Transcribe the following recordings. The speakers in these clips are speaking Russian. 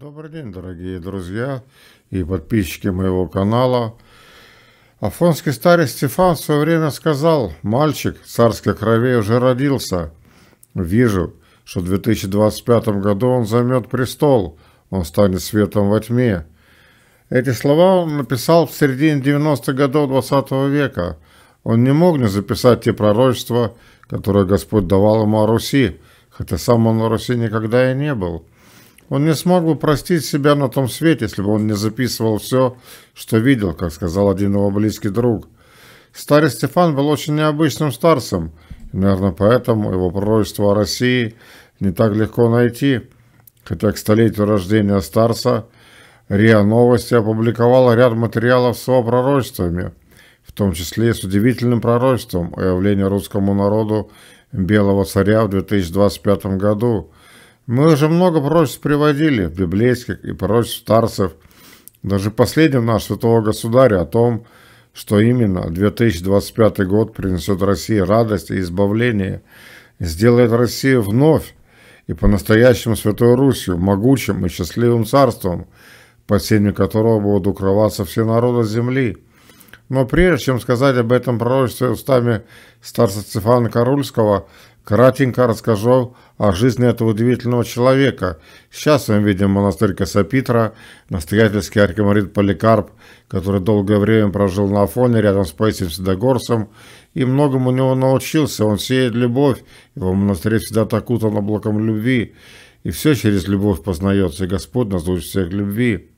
Добрый день, дорогие друзья и подписчики моего канала. Афонский старец Стефан в свое время сказал, «Мальчик царской крови уже родился. Вижу, что в 2025 году он займет престол, он станет светом во тьме». Эти слова он написал в середине 90-х годов 20 -го века. Он не мог не записать те пророчества, которые Господь давал ему о Руси, хотя сам он на Руси никогда и не был – он не смог бы простить себя на том свете, если бы он не записывал все, что видел, как сказал один его близкий друг. Старый Стефан был очень необычным старцем, и, наверное, поэтому его пророчество о России не так легко найти, хотя к столетию рождения старца РИА Новости опубликовала ряд материалов с его пророчествами, в том числе и с удивительным пророчеством о явлении русскому народу Белого Царя в 2025 году – мы уже много пророчеств приводили, в библейских и пророчеств старцев, даже последним нашего святого государя о том, что именно 2025 год принесет России радость и избавление, сделает Россию вновь и по-настоящему Святой Русью, могучим и счастливым царством, под сенью которого будут укрываться все народы земли. Но прежде чем сказать об этом пророчестве устами старца Стефана Карульского – Кратенько расскажу о жизни этого удивительного человека. Сейчас мы видим монастырь Касапитра, настоятельский архимарит Поликарп, который долгое время прожил на Афоне рядом с Паисием Седогорцем, и многому у него научился. Он сеет любовь, его монастырь всегда так окутан облаком любви, и все через любовь познается, и Господь нас учит всех любви.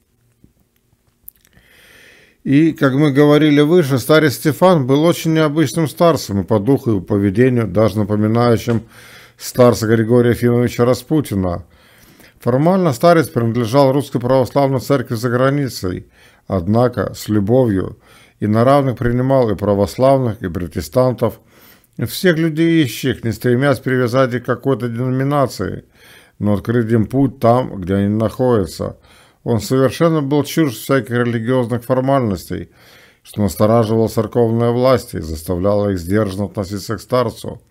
И, как мы говорили выше, старец Стефан был очень необычным старцем и по духу, и по поведению, даже напоминающим старца Григория Ефимовича Распутина. Формально старец принадлежал Русской Православной Церкви за границей, однако с любовью и на равных принимал и православных, и протестантов, и всех людей ищих, не стремясь привязать их к какой-то деноминации, но открыть им путь там, где они находятся, он совершенно был чужд всяких религиозных формальностей, что настораживало церковные власти и заставляло их сдержанно относиться к старцу.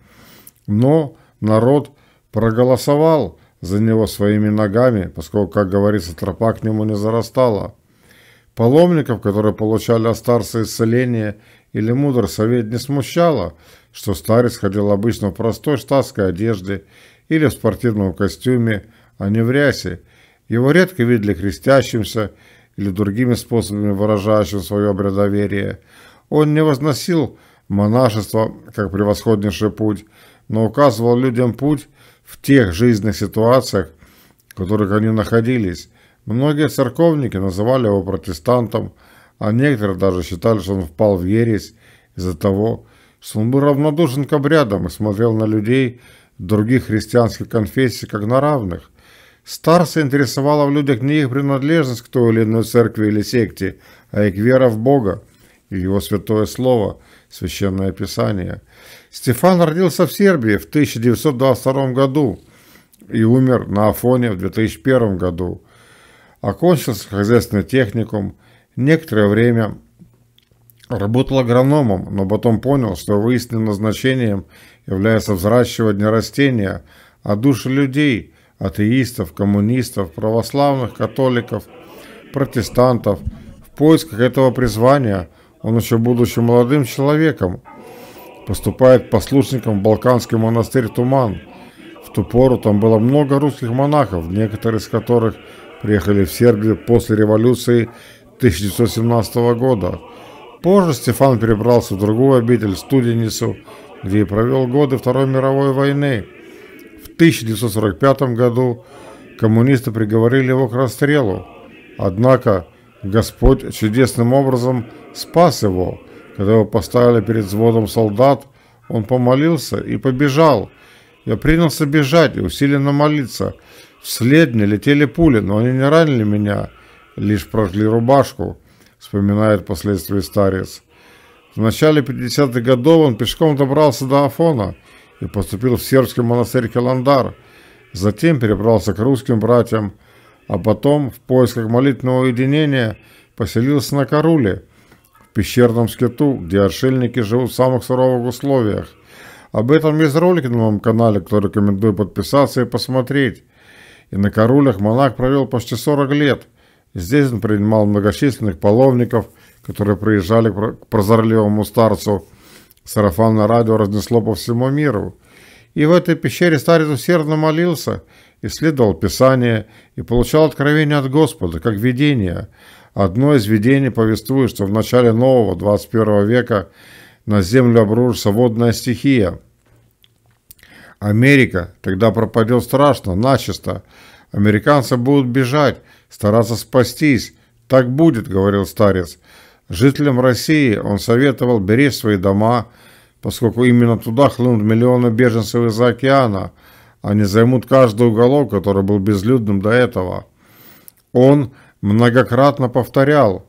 Но народ проголосовал за него своими ногами, поскольку, как говорится, тропа к нему не зарастала. Паломников, которые получали от старца исцеление или мудр совет, не смущало, что старец ходил обычно в простой штатской одежде или в спортивном костюме, а не в рясе – его редко видели крестящимся или другими способами выражающим свое обрядоверие. Он не возносил монашество как превосходнейший путь, но указывал людям путь в тех жизненных ситуациях, в которых они находились. Многие церковники называли его протестантом, а некоторые даже считали, что он впал в ересь из-за того, что он был равнодушен к обрядам и смотрел на людей других христианских конфессий как на равных. Старса интересовала в людях не их принадлежность к той или иной церкви или секте, а их вера в Бога и Его Святое Слово, Священное Писание. Стефан родился в Сербии в 1922 году и умер на Афоне в 2001 году. Окончил хозяйственный техникум, некоторое время Работал агрономом, но потом понял, что его истинным назначением является взращивание растения, а души людей атеистов, коммунистов, православных, католиков, протестантов. В поисках этого призвания он еще будучи молодым человеком поступает послушником в Балканский монастырь Туман. В ту пору там было много русских монахов, некоторые из которых приехали в Сербию после революции 1917 года. Позже Стефан перебрался в другую обитель, Студеницу, где и провел годы Второй мировой войны – 1945 году коммунисты приговорили его к расстрелу. Однако Господь чудесным образом спас его. Когда его поставили перед взводом солдат, он помолился и побежал. Я принялся бежать и усиленно молиться. Вслед мне летели пули, но они не ранили меня, лишь прожгли рубашку, вспоминает впоследствии старец. В начале 50-х годов он пешком добрался до Афона – и поступил в сербский монастырь Келандар. Затем перебрался к русским братьям, а потом в поисках молитвенного уединения поселился на Каруле, в пещерном скиту, где отшельники живут в самых суровых условиях. Об этом есть ролик на моем канале, который рекомендую подписаться и посмотреть. И на Карулях монах провел почти 40 лет. Здесь он принимал многочисленных паломников, которые приезжали к прозорливому старцу – Сарафанное радио разнесло по всему миру. И в этой пещере старец усердно молился, исследовал Писание и получал откровение от Господа, как видение. Одно из видений повествует, что в начале нового 21 века на землю обрушится водная стихия. Америка тогда пропадет страшно, начисто. Американцы будут бежать, стараться спастись. Так будет, говорил старец. Жителям России он советовал беречь свои дома, поскольку именно туда хлынут миллионы беженцев из-за океана, они а займут каждый уголок, который был безлюдным до этого. Он многократно повторял,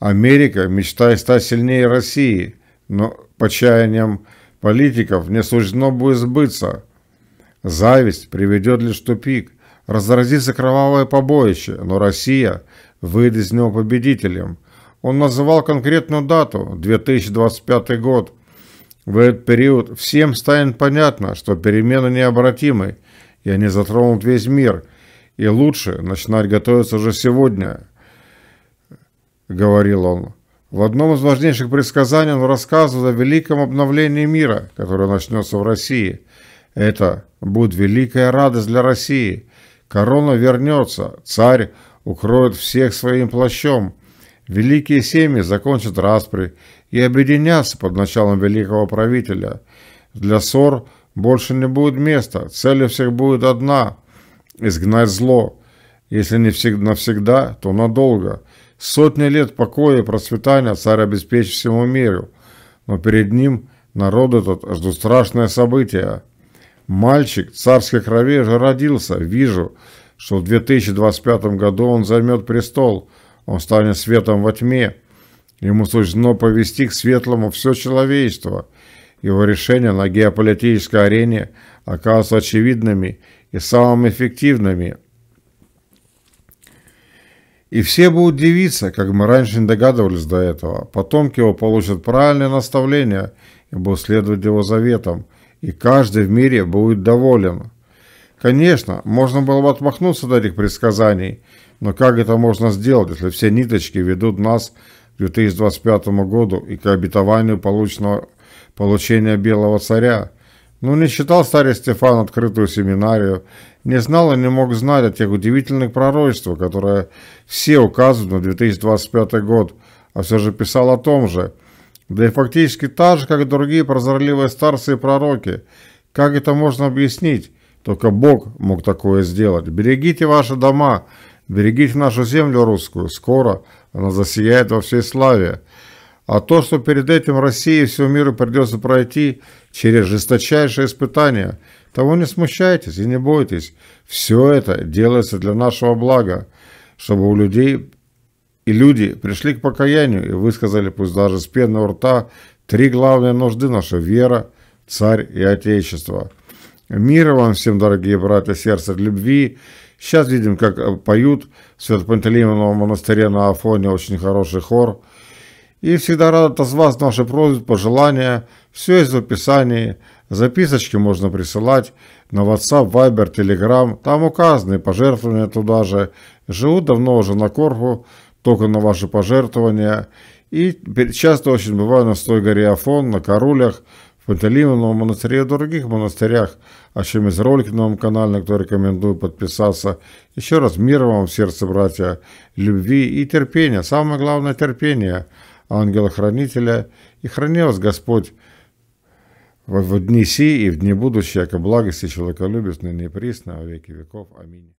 Америка мечтает стать сильнее России, но по чаяниям политиков не суждено будет сбыться. Зависть приведет лишь в тупик, разразится кровавое побоище, но Россия выйдет из него победителем – он называл конкретную дату – 2025 год. В этот период всем станет понятно, что перемены необратимы, и они затронут весь мир, и лучше начинать готовиться уже сегодня, говорил он. В одном из важнейших предсказаний он рассказывал о великом обновлении мира, которое начнется в России. Это будет великая радость для России. Корона вернется, царь укроет всех своим плащом, Великие семьи закончат распри и объединятся под началом великого правителя. Для ссор больше не будет места, цель у всех будет одна – изгнать зло. Если не всегда, навсегда, то надолго. Сотни лет покоя и процветания царь обеспечит всему миру, но перед ним народу этот ждут страшное событие. Мальчик царской крови же родился, вижу, что в 2025 году он займет престол – он станет светом во тьме. Ему суждено повести к светлому все человечество. Его решения на геополитической арене окажутся очевидными и самыми эффективными. И все будут удивиться, как мы раньше не догадывались до этого. Потомки его получат правильное наставление и будут следовать его заветам, и каждый в мире будет доволен. Конечно, можно было бы отмахнуться от этих предсказаний, но как это можно сделать, если все ниточки ведут нас к 2025 году и к обетованию полученного, получения Белого Царя? Ну, не считал старец Стефан открытую семинарию, не знал и не мог знать о тех удивительных пророчествах, которые все указывают на 2025 год, а все же писал о том же. Да и фактически так же, как и другие прозорливые старцы и пророки. Как это можно объяснить? Только Бог мог такое сделать. Берегите ваши дома, берегите нашу землю русскую. Скоро она засияет во всей славе. А то, что перед этим России и всему миру придется пройти через жесточайшие испытания, того не смущайтесь и не бойтесь. Все это делается для нашего блага, чтобы у людей и люди пришли к покаянию и высказали, пусть даже с пенного рта, три главные нужды наша: вера, царь и отечество – Мира вам всем, дорогие братья, сердце любви. Сейчас видим, как э, поют в Святопантелеймонном монастыре на Афоне очень хороший хор. И всегда рад отозвать наши просьбы, пожелания. Все есть в описании. Записочки можно присылать на WhatsApp, Viber, Telegram. Там указаны пожертвования туда же. Живу давно уже на Корфу, только на ваши пожертвования. И часто очень бываю на Стой горе Афон, на Карулях, Пантелеимовом монастыре и в других монастырях, о а чем из ролик на моем канале, на который рекомендую подписаться. Еще раз мир вам в сердце, братья, любви и терпения, самое главное терпение ангела-хранителя. И храни вас Господь в дни си и в дни будущие, как благости человеколюбец, ныне и присно, во веки веков. Аминь.